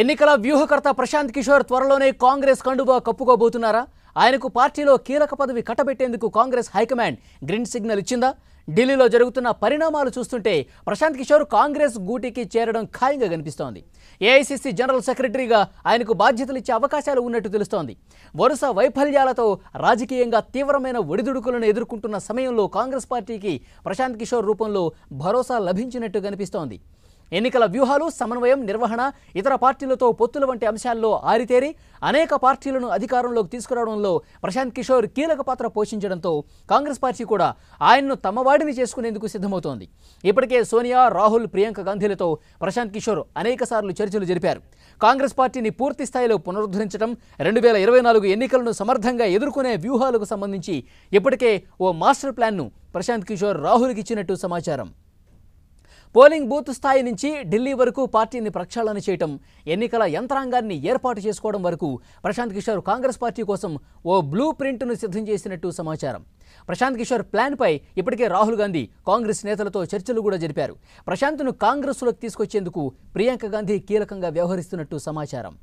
ఎన్నికల వ్యూహకర్త ప్రశాంత్ కిషోర్ త్వరలోనే కాంగ్రెస్ కండుబా కప్పుకోబోతున్నారా ఆయనకు పార్టీలో కీలక పదవి కట్టబెట్టేందుకు కాంగ్రెస్ హైకమాండ్ గ్రీన్ సిగ్నల్ ఇచ్చిందా ఢిల్లీలో జరుగుతున్న పరిణామాలు చూస్తుంటే ప్రశాంత్ కిషోర్ కాంగ్రెస్ గూటికి చేరడం ఖాయంగా కనిపిస్తోంది ఏఐసిసి జనరల్ సెక్రటరీగా ఆయనకు బాధ్యతలు ఇచ్చే అవకాశాలు ఉన్నట్టు తెలుస్తోంది వరుస వైఫల్యాలతో రాజకీయంగా తీవ్రమైన ఒడిదుడుకులను ఎదుర్కొంటున్న సమయంలో కాంగ్రెస్ పార్టీకి ప్రశాంత్ కిషోర్ రూపంలో భరోసా లభించినట్టు కనిపిస్తోంది ఎన్నికల వ్యూహాలు సమన్వయం నిర్వహణ ఇతర పార్టీలతో పొత్తుల వంటి అంశాల్లో ఆరితేరి అనేక పార్టీలను అధికారంలోకి తీసుకురావడంలో ప్రశాంత్ కిషోర్ కీలక పాత్ర పోషించడంతో కాంగ్రెస్ పార్టీ కూడా ఆయన్ను తమవాడిని చేసుకునేందుకు సిద్ధమవుతోంది ఇప్పటికే సోనియా రాహుల్ ప్రియాంక గాంధీలతో ప్రశాంత్ కిషోర్ అనేకసార్లు చర్చలు జరిపారు కాంగ్రెస్ పార్టీని పూర్తి స్థాయిలో పునరుద్ధరించడం రెండు వేల ఇరవై నాలుగు ఎన్నికలను సమర్థంగా ఎదుర్కొనే వ్యూహాలకు సంబంధించి ఇప్పటికే ఓ మాస్టర్ ప్లాన్ను ప్రశాంత్ కిషోర్ రాహుల్కి ఇచ్చినట్టు సమాచారం పోలింగ్ బూత్ స్థాయి నుంచి ఢిల్లీ వరకు పార్టీని ప్రక్షాళన చేయటం ఎన్నికల యంత్రాంగాన్ని ఏర్పాటు చేసుకోవడం వరకు ప్రశాంత్ కిషోర్ కాంగ్రెస్ పార్టీ కోసం ఓ బ్లూ ప్రింట్ను సిద్ధం చేసినట్టు సమాచారం ప్రశాంత్ కిషోర్ ప్లాన్పై ఇప్పటికే రాహుల్ గాంధీ కాంగ్రెస్ నేతలతో చర్చలు కూడా జరిపారు ప్రశాంత్ను కాంగ్రెస్లోకి తీసుకొచ్చేందుకు ప్రియాంక గాంధీ కీలకంగా వ్యవహరిస్తున్నట్టు సమాచారం